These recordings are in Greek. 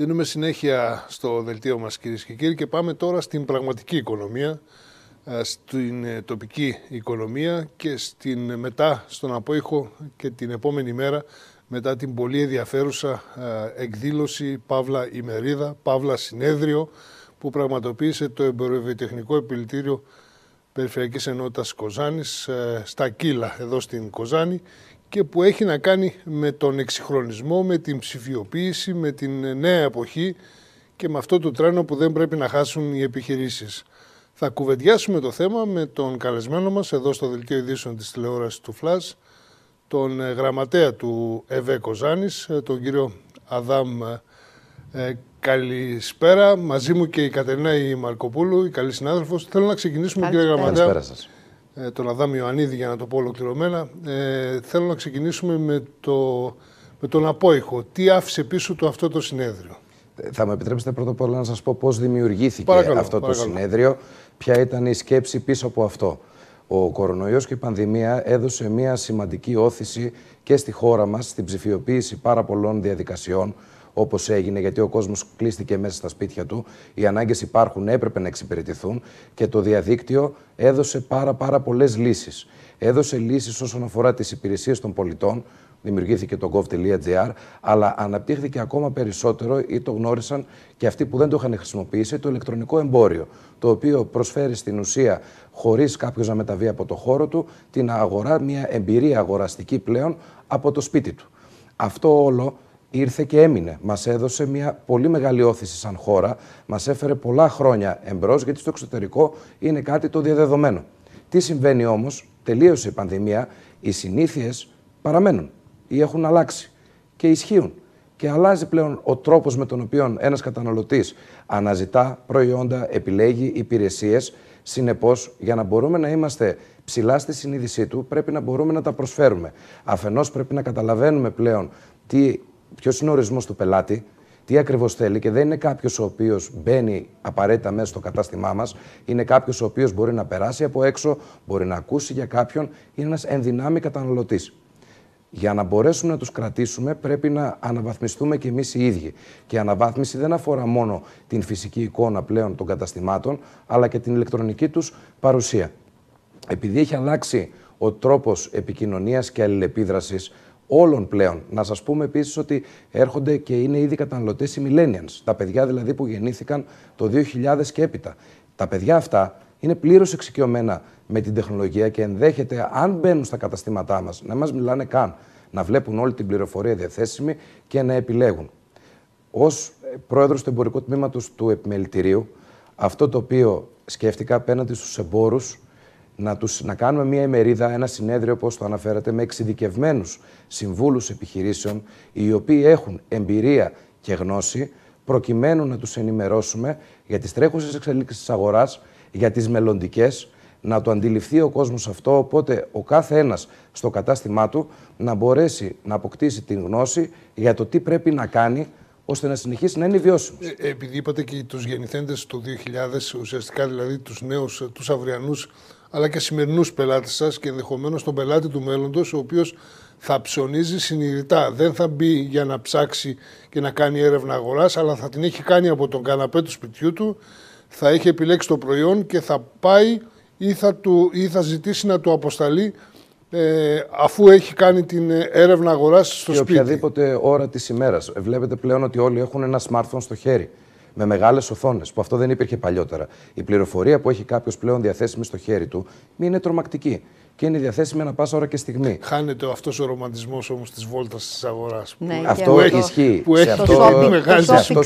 Δίνουμε συνέχεια στο δελτίο μας κυρίες και κύριοι και πάμε τώρα στην πραγματική οικονομία, ε, στην ε, τοπική οικονομία και στην, ε, μετά στον απόϊχο και την επόμενη μέρα μετά την πολύ ενδιαφέρουσα εκδήλωση Παύλα ημερίδα, Παύλα συνέδριο που πραγματοποίησε το εμπορευτεχνικό Επιλητήριο Περιφερειακής Ενότητας Κοζάνης στα Κύλα εδώ στην Κοζάνη και που έχει να κάνει με τον εξυγχρονισμό, με την ψηφιοποίηση, με την νέα εποχή και με αυτό το τρένο που δεν πρέπει να χάσουν οι επιχειρήσεις. Θα κουβεντιάσουμε το θέμα με τον καλεσμένο μας εδώ στο Δελτίο Ειδήσεων της τηλεόρασης του ΦΛΑΣ, τον ε, γραμματέα του ΕΒΕ Κοζάνης, ε, τον κύριο Αδάμ ε, Καλησπέρα. Μαζί μου και η Κατερίνα Μαρκοπούλου, η καλή συνάδελφος. Θέλω να ξεκινήσουμε, Καλησπέρα. κύριε Γραμματέα. Καλησπέρα ε, τον Αδάμ Ιωαννίδη για να το πω ολοκληρωμένα, ε, θέλω να ξεκινήσουμε με, το, με τον απόϊχο. Τι άφησε πίσω του αυτό το συνέδριο. Ε, θα με επιτρέψετε πρώτα απ' όλα να σας πω πώς δημιουργήθηκε αυτό το συνέδριο, ποια ήταν η σκέψη πίσω από αυτό. Ο κορονοϊός και η πανδημία έδωσε μια σημαντική όθηση και στη χώρα μας, στην ψηφιοποίηση πάρα πολλών διαδικασιών, όπως έγινε, γιατί ο κόσμος κλείστηκε μέσα στα σπίτια του. Οι ανάγκες υπάρχουν, έπρεπε να εξυπηρετηθούν και το διαδίκτυο έδωσε πάρα, πάρα πολλές λύσεις. Έδωσε λύσεις όσον αφορά τις υπηρεσίες των πολιτών, δημιουργήθηκε το gov.gr, αλλά αναπτύχθηκε ακόμα περισσότερο ή το γνώρισαν και αυτοί που δεν το είχαν χρησιμοποιήσει το ηλεκτρονικό εμπόριο, το οποίο προσφέρει στην ουσία, χωρίς κάποιος να μεταβεί από το χώρο του, την αγορά, μια εμπειρία αγοραστική πλέον από το σπίτι του. Αυτό όλο ήρθε και έμεινε. Μας έδωσε μια πολύ μεγάλη όθηση σαν χώρα, μας έφερε πολλά χρόνια εμπρός, γιατί στο εξωτερικό είναι κάτι το διαδεδομένο. Τι συμβαίνει όμως, τελείωσε η πανδημία, οι συνήθειες παραμένουν ή έχουν αλλάξει και ισχύουν. Και αλλάζει πλέον ο τρόπος με τον οποίο ένας καταναλωτής αναζητά προϊόντα, επιλέγει υπηρεσίες. Συνεπώς, για να μπορούμε να είμαστε ψηλά στη συνείδησή του, πρέπει να μπορούμε να τα προσφέρουμε. Αφενός, πρέπει να καταλαβαίνουμε πλέον τι ποιος είναι ο ορισμός του πελάτη, τι ακριβώς θέλει και δεν είναι κάποιος ο οποίος μπαίνει απαραίτητα μέσα στο κατάστημά μας. Είναι κάποιος ο οποίος μπορεί να περάσει από έξω, μπορεί να ακούσει για κάποιον, είναι ένας ενδυνάμει καταναλωτής. Για να μπορέσουμε να τους κρατήσουμε, πρέπει να αναβαθμιστούμε κι εμείς οι ίδιοι. Και η αναβάθμιση δεν αφορά μόνο την φυσική εικόνα πλέον των καταστημάτων, αλλά και την ηλεκτρονική τους παρουσία. Επειδή έχει αλλάξει ο τρόπος επικοινωνίας και αλληλεπίδρασης όλων πλέον. Να σας πούμε επίσης ότι έρχονται και είναι ήδη καταναλωτές οι millennials, τα παιδιά δηλαδή που γεννήθηκαν το 2000 και έπειτα. Τα παιδιά αυτά είναι πλήρως εξοικειωμένα με την τεχνολογία και ενδέχεται, αν μπαίνουν στα καταστήματά μας, να μας μιλάνε καν. Να βλέπουν όλη την πληροφορία διαθέσιμη και να επιλέγουν. Ως ε, πρόεδρος του εμπορικού τμήματος του επιμελητηρίου, αυτό το οποίο σκέφτηκα απέναντι στους εμπόρους να, τους, να κάνουμε μια ημερίδα, ένα συνέδριο, όπως το αναφέρατε, με εξειδικευμένους συμβούλους επιχειρήσεων, οι οποίοι έχουν εμπειρία και γνώση, προκειμένου να τους ενημερώσουμε για τις τρέχουσες εξελίξεις της αγοράς, για τις μελλοντικές, να το αντιληφθεί ο κόσμος αυτό, οπότε ο κάθε ένας στο κατάστημά του να μπορέσει να αποκτήσει την γνώση για το τι πρέπει να κάνει ώστε να συνεχίσει να είναι βιώσιμος. Ε, ε, επειδή είπατε και τους γεννηθέντες το 2000, ουσιαστικά δηλαδή τους νέους ε, τους Αυριανούς αλλά και σημερινούς πελάτες σας και ενδεχομένως τον πελάτη του μέλλοντος, ο οποίος θα ψωνίζει συνειδητά. Δεν θα μπει για να ψάξει και να κάνει έρευνα αγοράς, αλλά θα την έχει κάνει από τον καναπέ του σπιτιού του, θα έχει επιλέξει το προϊόν και θα πάει ή θα, ή θα ζητήσει να του αποσταλεί ε, αφού έχει κάνει την έρευνα αγοράς στο σπίτι. Και οποιαδήποτε ώρα της ημέρας. Βλέπετε πλέον ότι όλοι έχουν ένα smartphone στο χέρι με μεγάλες οθόνες, που αυτό δεν υπήρχε παλιότερα. Η πληροφορία που έχει κάποιος πλέον διαθέσιμη στο χέρι του είναι τρομακτική και είναι διαθέσιμη να πάσα ώρα και στιγμή. Χάνεται αυτός ο ρομαντισμός όμως της βόλτας της αγοράς. Ναι, αυτό έχει ισχύει. Που έχει αυτό, το μεγάλη σε αυτό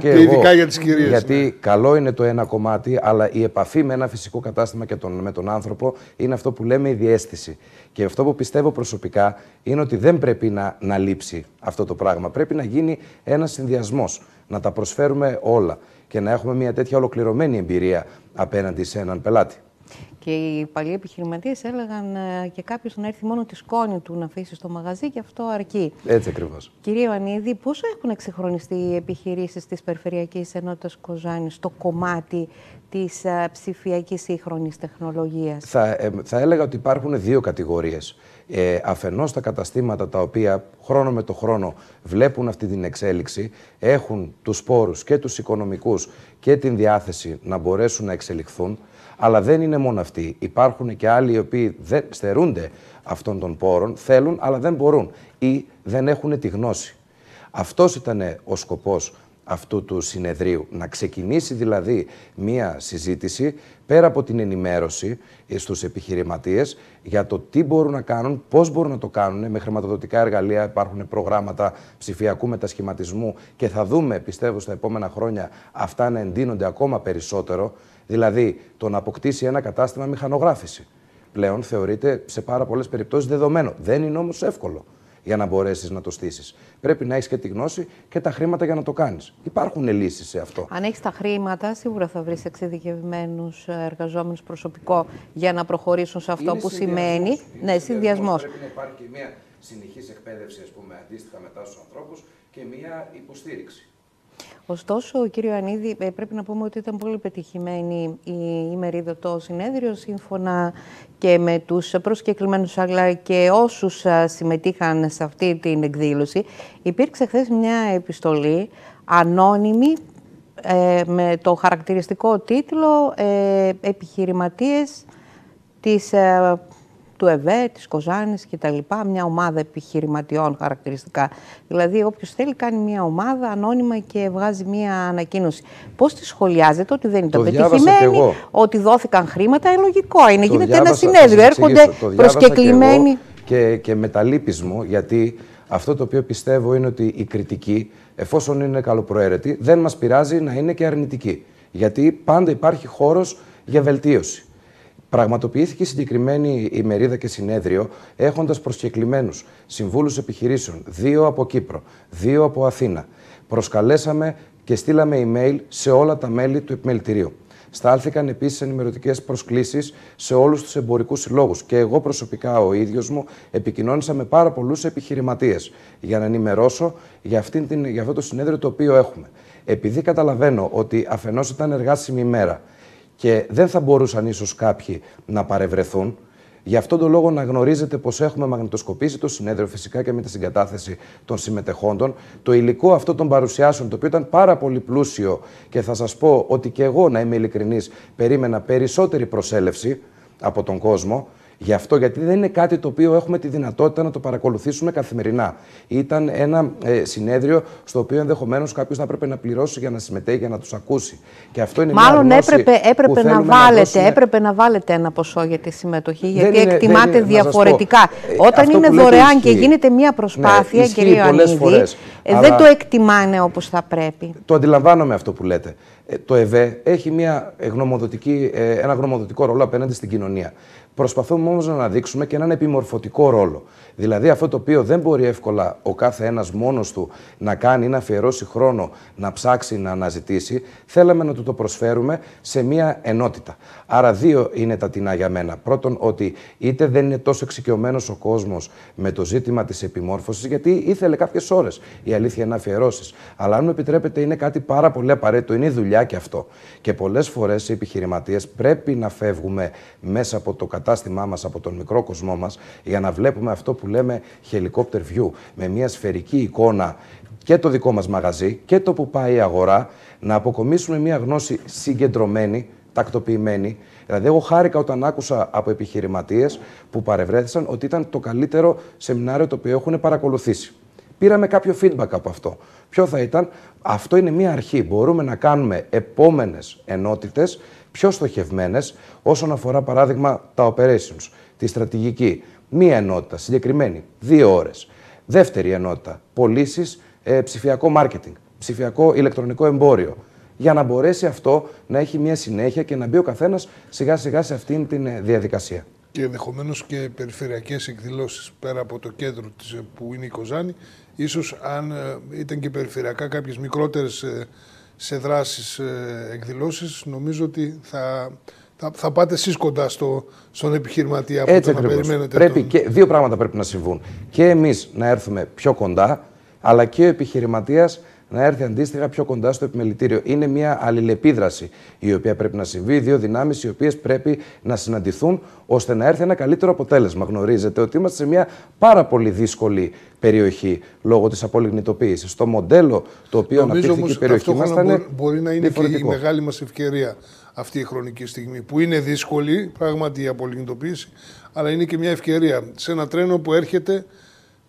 και ειδικά για τις κυρίες. Ναι. Γιατί καλό είναι το ένα κομμάτι, αλλά η επαφή με ένα φυσικό κατάστημα και τον, με τον άνθρωπο είναι αυτό που λέμε η διέστηση. Και αυτό που πιστεύω προσωπικά είναι ότι δεν πρέπει να, να λείψει αυτό το πράγμα. Πρέπει να γίνει ένας συνδυασμός. Να τα προσφέρουμε όλα και να έχουμε μια τέτοια ολοκληρωμένη εμπειρία απέναντι σε έναν πελάτη. Και οι παλιοί επιχειρηματίες έλεγαν ε, και κάποιος να έρθει μόνο τη σκόνη του να αφήσει στο μαγαζί και αυτό αρκεί. Έτσι ακριβώς. Κύριε Ιωαννίδη, πόσο έχουν εξυγχρονιστεί οι επιχειρήσεις της Περιφερειακής Ενότητας Κοζάνης στο κομμάτι της ε, ψηφιακής σύγχρονης τεχνολογίας. Θα, ε, θα έλεγα ότι υπάρχουν δύο κατηγορίες. Ε, Αφενός τα καταστήματα τα οποία χρόνο με το χρόνο βλέπουν αυτή την εξέλιξη, έχουν τους πόρους και τους οικονομικούς και την διάθεση να μπορέσουν να εξελιχθούν. Αλλά δεν είναι μόνο αυτοί. Υπάρχουν και άλλοι οι οποίοι δεν στερούνται αυτών των πόρων, θέλουν αλλά δεν μπορούν ή δεν έχουν τη γνώση. Αυτός ήταν ο σκοπός αυτού του συνεδρίου. Να ξεκινήσει δηλαδή μία συζήτηση πέρα από την ενημέρωση στους επιχειρηματίες για το τι μπορούν να κάνουν, πώς μπορούν να το κάνουν με χρηματοδοτικά εργαλεία, υπάρχουν προγράμματα ψηφιακού μετασχηματισμού και θα δούμε πιστεύω στα επόμενα χρόνια αυτά να εντείνονται ακόμα περισσότερο Δηλαδή, το να αποκτήσει ένα κατάστημα μηχανογράφηση πλέον θεωρείται σε πάρα πολλές περιπτώσεις δεδομένο. Δεν είναι όμως εύκολο για να μπορέσεις να το στήσεις. Πρέπει να έχεις και τη γνώση και τα χρήματα για να το κάνεις. Υπάρχουν λύσεις σε αυτό. Αν έχεις τα χρήματα, σίγουρα θα βρεις εξειδικευμένους ε, εργαζόμενους προσωπικό για να προχωρήσουν σε αυτό που σημαίνει. ναι, συνδυασμός. Πρέπει να υπάρχει και μια συνεχής εκπαίδευση, ας πούμε, αντίστοιχα μετά στους ανθρώπους και μια υποστήριξη. Ωστόσο, κύριο Ανίδη, ε, πρέπει να πούμε ότι ήταν πολύ πετυχημένη η ημερίδα το συνέδριο, σύμφωνα και με τους προσκεκλημένους αλλά και όσους ε, συμμετείχαν σε αυτή την εκδήλωση. Υπήρξε χθες μια επιστολή ανώνυμη ε, με το χαρακτηριστικό τίτλο «Επιχειρηματίες της του ΕΒΕ, της Κοζάνης λοιπά, Μια ομάδα επιχειρηματιών χαρακτηριστικά. Δηλαδή όποιος θέλει κάνει μια ομάδα ανώνυμα και βγάζει μια ανακοίνωση. Πώς τη σχολιάζετε ότι δεν ήταν πετυχημένη, ότι δόθηκαν χρήματα, ε, ε, είναι λογικό. Είναι, γίνεται διάβασα, ένα συνέδριο, έρχονται προσκεκλημένοι. Και, και, και με τα μου, γιατί αυτό το οποίο πιστεύω είναι ότι η κριτική, εφόσον είναι καλοπροαίρετη, δεν μας πειράζει να είναι και αρνητική. Γιατί πάντα υπάρχει χώρος για βελτίωση. Πραγματοποιήθηκε η συγκεκριμένη ημερίδα και συνέδριο έχοντας προσκεκλημένους συμβούλους επιχειρήσεων, δύο από Κύπρο, δύο από Αθήνα. Προσκαλέσαμε και στείλαμε email σε όλα τα μέλη του επιμελητηρίου. Στάλθηκαν επίσης ενημερωτικές προσκλήσεις σε όλους τους εμπορικούς συλλόγους. Και εγώ προσωπικά ο ίδιος μου επικοινώνησα με πάρα πολλούς επιχειρηματίες για να ενημερώσω για, αυτήν την, για αυτό το συνέδριο το οποίο έχουμε. Επειδή καταλαβαίνω ότι αφενός ήταν εργάσιμη ημέρα και δεν θα μπορούσαν ίσως κάποιοι να παρευρεθούν. Γι' αυτόν τον λόγο να γνωρίζετε πως έχουμε μαγνητοσκοπήσει το συνέδριο φυσικά και με τη συγκατάθεση των συμμετεχόντων. Το υλικό αυτό των παρουσιάσεων, το οποίο ήταν πάρα πολύ πλούσιο και θα σας πω ότι και εγώ, να είμαι ειλικρινής, περίμενα περισσότερη προσέλευση από τον κόσμο. Γι' αυτό, γιατί δεν είναι κάτι το οποίο έχουμε τη δυνατότητα να το παρακολουθήσουμε καθημερινά. Ήταν ένα ε, συνέδριο στο οποίο ενδεχομένως κάποιος θα έπρεπε να πληρώσει για να συμμετέχει, για να τους ακούσει. Και αυτό είναι Μάλλον μια έπρεπε, έπρεπε, να βάλετε, να δώσουμε... έπρεπε να βάλετε ένα ποσό για τη συμμετοχή, γιατί εκτιμάται διαφορετικά. Ε, Όταν είναι δωρεάν και γίνεται μια ναι, προσπάθεια, ναι, Ανίδη, ε, δεν το εκτιμάνε όπως θα πρέπει. Το αντιλαμβάνομαι αυτό που λέτε. το ΕΒΕ έχει μια γνωμοδοτική, ένα γνωμοδοτικό ρόλο απέναντι στην κοινωνία. Προσπαθούμε όμως να αναδείξουμε και έναν επιμορφωτικό ρόλο. Δηλαδή αυτό το οποίο δεν μπορεί εύκολα ο κάθε ένας μόνος του να κάνει ή να αφιερώσει χρόνο να ψάξει, να αναζητήσει, θέλαμε να του το προσφέρουμε σε μία ενότητα. Άρα, δύο είναι τα τεινά για μένα. Πρώτον, ότι είτε δεν είναι τόσο εξοικειωμένος ο κόσμος με το ζήτημα της επιμόρφωσης, γιατί ήθελε κάποιες ώρες η αλήθεια να αφιερώσεις. Αλλά αν μου επιτρέπετε, είναι κάτι πάρα πολύ απαραίτητο. Είναι η δουλειά και αυτό. Και πολλές φορές οι επιχειρηματίες πρέπει να φεύγουμε μέσα από το κατάστημά μας, από τον μικρό κοσμό μας, για να βλέπουμε αυτό που λέμε helicopter view, με μια σφαιρική εικόνα και το δικό μας μαγαζί και το που πάει η αγορά, να αποκομίσουμε μια γνώση συγκεντρωμένη, τακτοποιημένη. Δηλαδή, εγώ χάρηκα όταν άκουσα από επιχειρηματίες που παρευρέθησαν ότι ήταν το καλύτερο σεμινάριο το οποίο έχουν παρακολουθήσει. Πήραμε κάποιο feedback από αυτό. Ποιο θα ήταν, αυτό είναι μια αρχή. Μπορούμε να κάνουμε επόμενες ενότητες πιο στοχευμένες όσον αφορά παράδειγμα τα operations, τη στρατηγική. Μία ενότητα συγκεκριμένη, δύο ώρες. Δεύτερη ενότητα, πωλήσεις, ε, ψηφιακό marketing, ψηφιακό ηλεκτρονικό εμπόριο. Για να μπορέσει αυτό να έχει μια συνέχεια και να μπει ο καθένας σιγά σιγά σε αυτήν την ε, διαδικασία. Και ενδεχομένως και περιφερειακές εκδηλώσεις πέρα από το κέντρο ε, που είναι η Κοζάνη. ίσως αν ήταν και περιφερειακά κάποιες μικρότερες σε δράσεις, ε, εκδηλώσεις, νομίζω ότι θα, θα, θα πάτε εσείς κοντά στο, στον επιχειρηματία που Έτσι, περιμένετε. Πρέπει και, δύο πράγματα πρέπει να συμβούν. Και εμείς να έρθουμε πιο κοντά, αλλά και ο επιχειρηματίας να έρθει αντίστοιχα πιο κοντά στο επιμελητήριο. Είναι μια αλληλεπίδραση η οποία πρέπει να συμβεί, δύο δυνάμεις οι οποίες πρέπει να συναντηθούν ώστε να έρθει ένα καλύτερο αποτέλεσμα. Γνωρίζετε ότι είμαστε σε μια πάρα πολύ δύσκολη περιοχή λόγω της απολιγνητοποίησης. Το μοντέλο το οποίο αναπτύχθηκε η περιοχή μα ήταν. Μπορεί να είναι και η μεγάλη μας ευκαιρία αυτή η χρονική στιγμή που είναι δύσκολη, πράγματι η απολιγνητοποίηση, αλλά είναι και μια ευκαιρία σε ένα τρένο που έρχεται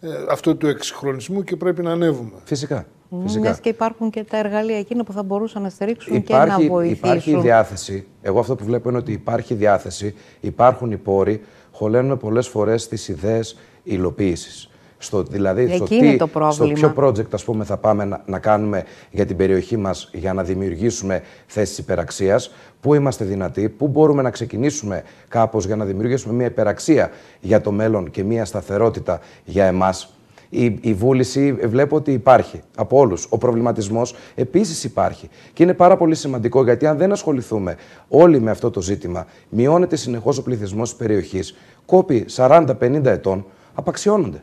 ε, αυτό του εξυγχρονισμού και πρέπει να ανέβουμε. Φυσικά. Φυσικά. Μιας και υπάρχουν και τα εργαλεία εκείνα που θα μπορούσαν να στηρίξουν και να βοηθήσουν. Υπάρχει διάθεση. Εγώ αυτό που βλέπω είναι ότι υπάρχει διάθεση, υπάρχουν οι πόροι. Χωλένουμε πολλές φορές τις ιδέες υλοποίησης. Στο, δηλαδή, στο, τι, το στο ποιο project ας πούμε, θα πάμε να, κάνουμε για την περιοχή μας για να δημιουργήσουμε θέσεις υπεραξίας, πού είμαστε δυνατοί, πού μπορούμε να ξεκινήσουμε κάπως για να δημιουργήσουμε μια υπεραξία για το μέλλον και μια σταθερότητα για εμάς η, η βούληση βλέπω ότι υπάρχει από όλους. Ο προβληματισμός επίσης υπάρχει. Και είναι πάρα πολύ σημαντικό γιατί αν δεν ασχοληθούμε όλοι με αυτό το ζήτημα, μειώνεται συνεχώς ο πληθυσμός της περιοχής, κόποι 40-50 ετών απαξιώνονται.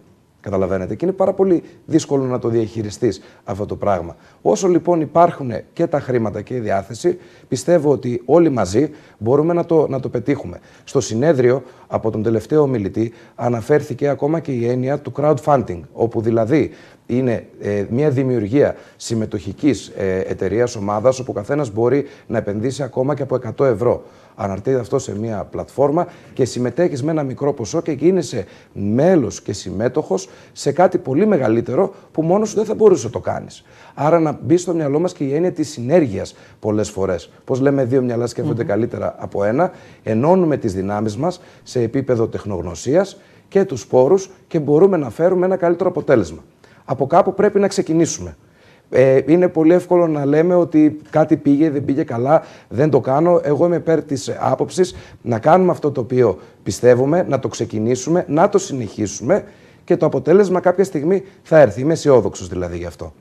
Καταλαβαίνετε. Και είναι πάρα πολύ δύσκολο να το διαχειριστείς αυτό το πράγμα. Όσο λοιπόν υπάρχουν και τα χρήματα και η διάθεση, πιστεύω ότι όλοι μαζί μπορούμε να το, να το πετύχουμε. Στο συνέδριο από τον τελευταίο ομιλητή αναφέρθηκε ακόμα και η έννοια του crowdfunding, όπου δηλαδή είναι ε, μια δημιουργία συμμετοχικής ε, εταιρείας, ομάδας, όπου ο καθένας μπορεί να επενδύσει ακόμα και από 100 ευρώ. Αναρτείται αυτό σε μια πλατφόρμα και συμμετέχεις με ένα μικρό ποσό και γίνεσαι μέλος και συμμέτοχος σε κάτι πολύ μεγαλύτερο που μόνος σου δεν θα μπορούσε να το κάνεις. Άρα, να μπει στο μυαλό μας και η έννοια της συνέργειας πολλές φορές. Πώς λέμε, δύο μυαλά σκέφτονται mm καλύτερα από ένα. Ενώνουμε τις δυνάμεις μας σε επίπεδο τεχνογνωσίας και τους πόρους και μπορούμε να φέρουμε ένα καλύτερο αποτέλεσμα από κάπου πρέπει να ξεκινήσουμε. Ε, είναι πολύ εύκολο να λέμε ότι κάτι πήγε, δεν πήγε καλά, δεν το κάνω. Εγώ είμαι υπέρ της άποψης να κάνουμε αυτό το οποίο πιστεύουμε, να το ξεκινήσουμε, να το συνεχίσουμε και το αποτέλεσμα κάποια στιγμή θα έρθει. Είμαι αισιόδοξος δηλαδή γι' αυτό.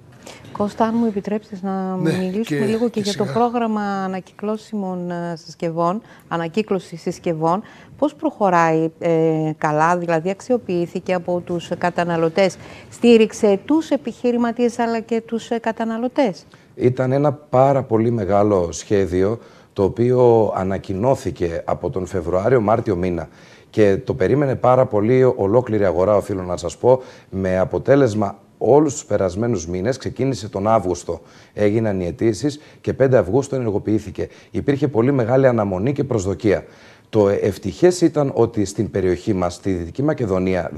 Κώστα, αν μου επιτρέψεις να ναι, μιλήσουμε λίγο και, για το πρόγραμμα ανακυκλώσιμων ε, συσκευών, ανακύκλωση συσκευών, πώς προχωράει ε, καλά, δηλαδή αξιοποιήθηκε από τους καταναλωτές, στήριξε τους επιχειρηματίες αλλά και τους ε, καταναλωτές. Ήταν ένα πάρα πολύ μεγάλο σχέδιο το οποίο ανακοινώθηκε από τον Φεβρουάριο-Μάρτιο μήνα και το περίμενε πάρα πολύ ολόκληρη αγορά, οφείλω να σας πω, με αποτέλεσμα όλους τους περασμένους μήνες. Ξεκίνησε τον Αύγουστο, έγιναν οι αιτήσεις και 5 Αυγούστου ενεργοποιήθηκε. Υπήρχε πολύ μεγάλη αναμονή και προσδοκία. Το ευτυχές ήταν ότι στην περιοχή μας, στη Δυτική Μακεδονία,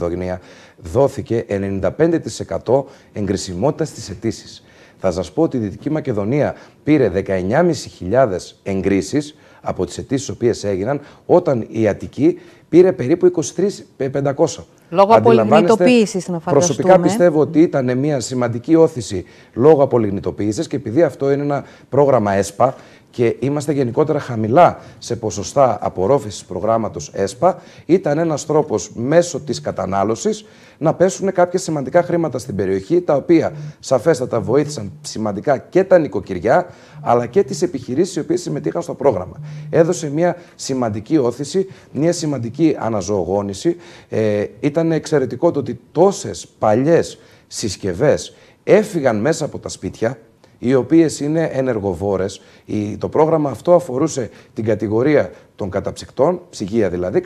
δόθηκε 95% εγκρισιμότητα στι αιτήσει. Θα σας πω ότι η Δυτική Μακεδονία πήρε 19.500 εγκρίσεις από τις αιτήσεις οποίες έγιναν, όταν η Αττική πήρε περίπου 23.500. Λόγω απολιγνητοποίησης, να φανταστούμε. Προσωπικά πιστεύω ότι ήταν μια σημαντική όθηση λόγω απολιγνητοποίησης και επειδή αυτό είναι ένα πρόγραμμα ΕΣΠΑ και είμαστε γενικότερα χαμηλά σε ποσοστά απορρόφησης προγράμματος ΕΣΠΑ, ήταν ένας τρόπος μέσω της κατανάλωσης να πέσουν κάποια σημαντικά χρήματα στην περιοχή, τα οποία σαφέστατα βοήθησαν σημαντικά και τα νοικοκυριά, αλλά και τις επιχειρήσεις οι οποίες συμμετείχαν στο πρόγραμμα. Έδωσε μια σημαντική όθηση, μια σημαντική αναζωογόνηση. Ε, ήταν εξαιρετικό το ότι τόσες παλιές συσκευές έφυγαν μέσα από τα σπίτια, οι οποίες είναι ενεργοβόρες. το πρόγραμμα αυτό αφορούσε την κατηγορία των καταψυκτών, ψυγεία δηλαδή,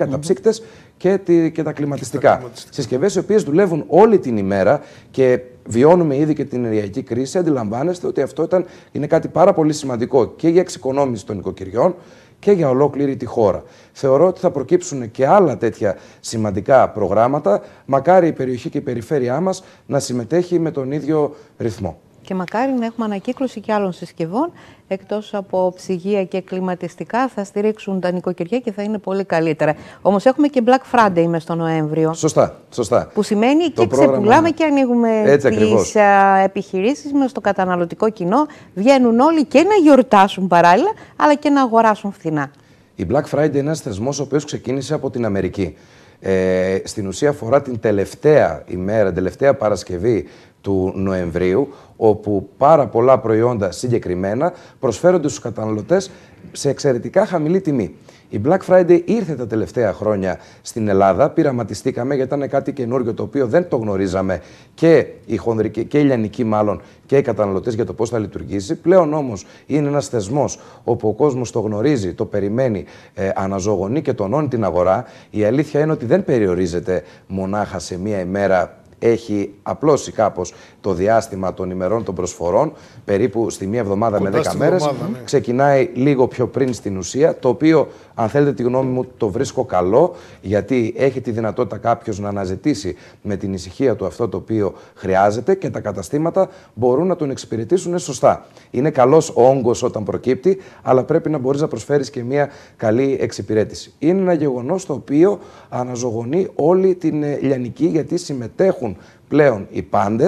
και, και τα κλιματιστικά. Συσκευές οι οποίες δουλεύουν όλη την ημέρα και βιώνουμε ήδη και την ενεργειακή κρίση, αντιλαμβάνεστε ότι αυτό ήταν, είναι κάτι πάρα πολύ σημαντικό και για εξοικονόμηση των οικοκυριών, και για ολόκληρη τη χώρα. Θεωρώ ότι θα προκύψουν και άλλα τέτοια σημαντικά προγράμματα, μακάρι η περιοχή και η περιφέρειά μας να συμμετέχει με τον ίδιο ρυθμό. Και μακάρι να έχουμε ανακύκλωση και άλλων συσκευών, εκτός από ψυγεία και κλιματιστικά, θα στηρίξουν τα νοικοκυριά και θα είναι πολύ καλύτερα. Όμως έχουμε και Black Friday με στο Νοέμβριο. Σωστά, σωστά. Που σημαίνει και ξεπουλάμε και ανοίγουμε τι επιχειρήσεις μας στο καταναλωτικό κοινό. Βγαίνουν όλοι και να γιορτάσουν παράλληλα, αλλά και να αγοράσουν φθηνά. Η Black Friday είναι ένας θεσμός ο οποίος ξεκίνησε από την Αμερική. Ε, στην ουσία αφορά την τελευταία ημέρα, την τελευταία Παρασκευή του Νοεμβρίου, όπου πάρα πολλά προϊόντα συγκεκριμένα προσφέρονται στους καταναλωτές σε εξαιρετικά χαμηλή τιμή. Η Black Friday ήρθε τα τελευταία χρόνια στην Ελλάδα, πειραματιστήκαμε γιατί ήταν κάτι καινούργιο το οποίο δεν το γνωρίζαμε και οι, χονδρικοί, και οι λιανικοί μάλλον και οι καταναλωτές για το πώς θα λειτουργήσει. Πλέον όμως είναι ένας θεσμός όπου ο κόσμος το γνωρίζει, το περιμένει, ε, αναζωογονεί και τονώνει την αγορά. Η αλήθεια είναι ότι δεν περιορίζεται μονάχα σε μία ημέρα έχει απλώσει κάπως το διάστημα των ημερών των προσφορών, περίπου στη μία εβδομάδα με δέκα μέρες. Ναι. Ξεκινάει λίγο πιο πριν στην ουσία, το οποίο αν θέλετε τη γνώμη μου το βρίσκω καλό, γιατί έχει τη δυνατότητα κάποιος να αναζητήσει με την ησυχία του αυτό το οποίο χρειάζεται και τα καταστήματα μπορούν να τον εξυπηρετήσουν σωστά. Είναι καλός ο όγκος όταν προκύπτει, αλλά πρέπει να μπορείς να προσφέρεις και μια καλή εξυπηρέτηση. Είναι ένα γεγονός το οποίο αναζωογονεί όλη την ε, Λιανική, γιατί συμμετέχουν πλέον οι πάντες,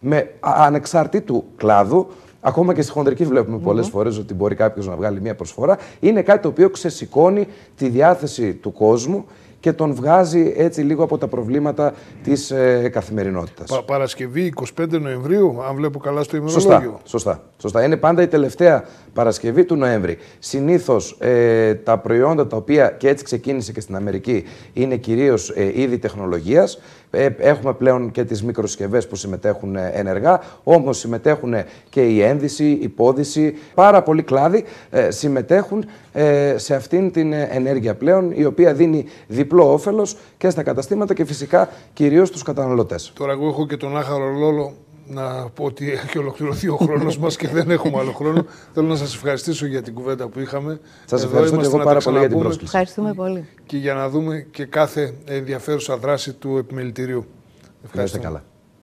με ανεξαρτήτου κλάδου. Ακόμα και στη χοντρική βλέπουμε mm -hmm. πολλές φορές ότι μπορεί κάποιος να βγάλει μια προσφορά. Είναι κάτι το οποίο ξεσηκώνει τη διάθεση του κόσμου και τον βγάζει έτσι λίγο από τα προβλήματα της ε, καθημερινότητας. Πα, Παρασκευή 25 Νοεμβρίου, αν βλέπω καλά στο ημερολόγιο. Σωστά, σωστά, Είναι πάντα η τελευταία Παρασκευή του Νοέμβρη. Συνήθως ε, τα προϊόντα τα οποία και έτσι ξεκίνησε και στην Αμερική είναι κυρίως ε, είδη τεχνολογίας. Ε, έχουμε πλέον και τις μικροσκευές που συμμετέχουν ε, ενεργά, όμως συμμετέχουν και η ένδυση, η πόδηση, Πάρα πολλοί κλάδοι ε, συμμετέχουν σε αυτήν την ενέργεια πλέον, η οποία δίνει διπλό όφελος και στα καταστήματα και φυσικά κυρίως στους καταναλωτές. Τώρα, εγώ έχω και τον άχαρο λόλο να πω ότι έχει ολοκληρωθεί ο χρόνος μας και δεν έχουμε άλλο χρόνο. Θέλω να σας ευχαριστήσω για την κουβέντα που είχαμε. Σας ευχαριστώ και εγώ πάρα πολύ για την πρόσκληση. Ευχαριστούμε πολύ. Και για να δούμε και κάθε ενδιαφέρουσα δράση του επιμελητηρίου. Ευχαριστώ. καλά.